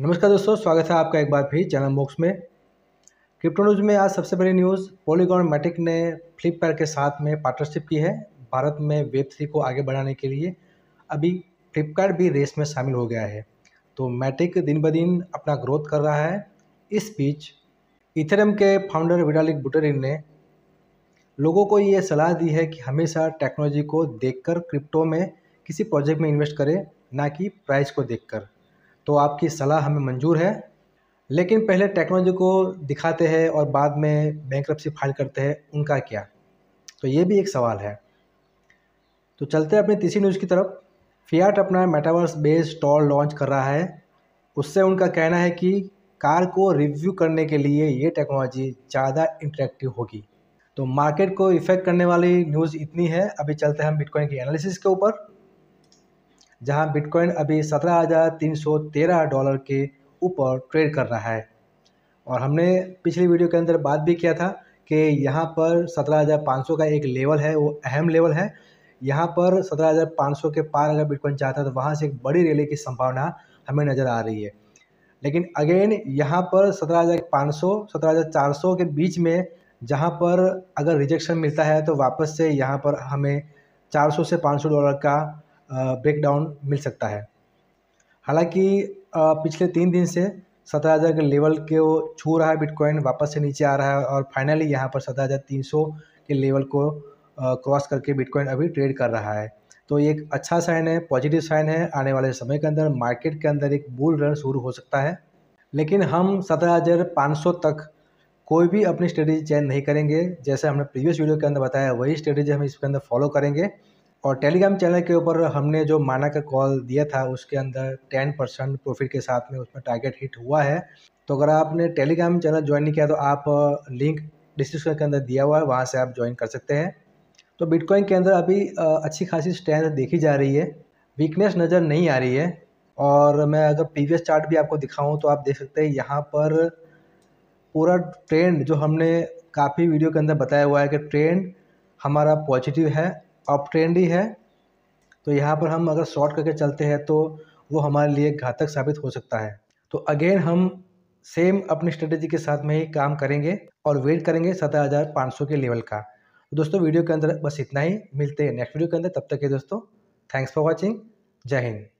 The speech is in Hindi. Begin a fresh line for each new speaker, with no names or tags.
नमस्कार दोस्तों स्वागत है आपका एक बार फिर चैनल बॉक्स में क्रिप्टो न्यूज़ में आज सबसे बड़ी न्यूज़ पॉलीगॉन मैटिक ने फ्लिपकार्ट के साथ में पार्टनरशिप की है भारत में वेब थ्री को आगे बढ़ाने के लिए अभी फ्लिपकार्ट भी रेस में शामिल हो गया है तो मैटिक दिन ब दिन अपना ग्रोथ कर रहा है इस बीच इथेरम के फाउंडर विडालिक बुटेरिन ने लोगों को ये सलाह दी है कि हमेशा टेक्नोलॉजी को देखकर क्रिप्टो में किसी प्रोजेक्ट में इन्वेस्ट करें ना कि प्राइस को देखकर तो आपकी सलाह हमें मंजूर है लेकिन पहले टेक्नोलॉजी को दिखाते हैं और बाद में बैंक फाइल करते हैं उनका क्या तो ये भी एक सवाल है तो चलते हैं अपनी तीसरी न्यूज़ की तरफ फियाट अपना मेटावर्स बेस्ड स्टॉल लॉन्च कर रहा है उससे उनका कहना है कि कार को रिव्यू करने के लिए ये टेक्नोलॉजी ज़्यादा इंटरेक्टिव होगी तो मार्केट को इफेक्ट करने वाली न्यूज़ इतनी है अभी चलते हैं हम बिटकॉइन की एनालिसिस के ऊपर जहां बिटकॉइन अभी 17,313 डॉलर के ऊपर ट्रेड कर रहा है और हमने पिछली वीडियो के अंदर बात भी किया था कि यहाँ पर 17,500 का एक लेवल है वो अहम लेवल है यहाँ पर 17,500 के पार अगर बिटकॉइन चाहता है तो वहाँ से एक बड़ी रैली की संभावना हमें नज़र आ रही है लेकिन अगेन यहाँ पर सत्रह हज़ार के बीच में जहाँ पर अगर रिजेक्शन मिलता है तो वापस से यहाँ पर हमें 400 से 500 डॉलर का ब्रेकडाउन मिल सकता है हालांकि पिछले तीन दिन से सत्रह हज़ार के लेवल के वो छू रहा है बिटकॉइन वापस से नीचे आ रहा है और फाइनली यहाँ पर सत्रह हज़ार तीन सौ के लेवल को क्रॉस करके बिटकॉइन अभी ट्रेड कर रहा है तो ये एक अच्छा साइन है पॉजिटिव साइन है आने वाले समय के अंदर मार्केट के अंदर एक बुल रन शुरू हो सकता है लेकिन हम सत्रह हज़ार पाँच सौ तक कोई भी अपनी स्ट्रेटेजी चेंज नहीं करेंगे जैसे हमने प्रीवियस वीडियो के अंदर बताया वही स्ट्रेटेजी हम इसके अंदर फॉलो करेंगे और टेलीग्राम चैनल के ऊपर हमने जो माना का कॉल दिया था उसके अंदर टेन परसेंट प्रॉफिट के साथ में उसमें टारगेट हिट हुआ है तो अगर आपने टेलीग्राम चैनल ज्वाइन नहीं किया तो आप लिंक डिस्क्रिप्शन के अंदर दिया हुआ है वहाँ से आप ज्वाइन कर सकते हैं तो बिटकॉइन के अंदर अभी अच्छी खासी स्ट्रेंथ देखी जा रही है वीकनेस नज़र नहीं आ रही है और मैं अगर प्रीवियस चार्ट भी आपको दिखाऊं तो आप देख सकते हैं यहाँ पर पूरा ट्रेंड जो हमने काफ़ी वीडियो के अंदर बताया हुआ है कि ट्रेंड हमारा पॉजिटिव है ट्रेंड ही है तो यहाँ पर हम अगर शॉर्ट करके चलते हैं तो वो हमारे लिए घातक साबित हो सकता है तो अगेन हम सेम अपनी स्ट्रेटेजी के साथ में ही काम करेंगे और वेट करेंगे सत्रह हज़ार पाँच सौ के लेवल का तो दोस्तों वीडियो के अंदर बस इतना ही मिलते हैं नेक्स्ट वीडियो के अंदर तब तक के दोस्तों थैंक्स फॉर वॉचिंग जय हिंद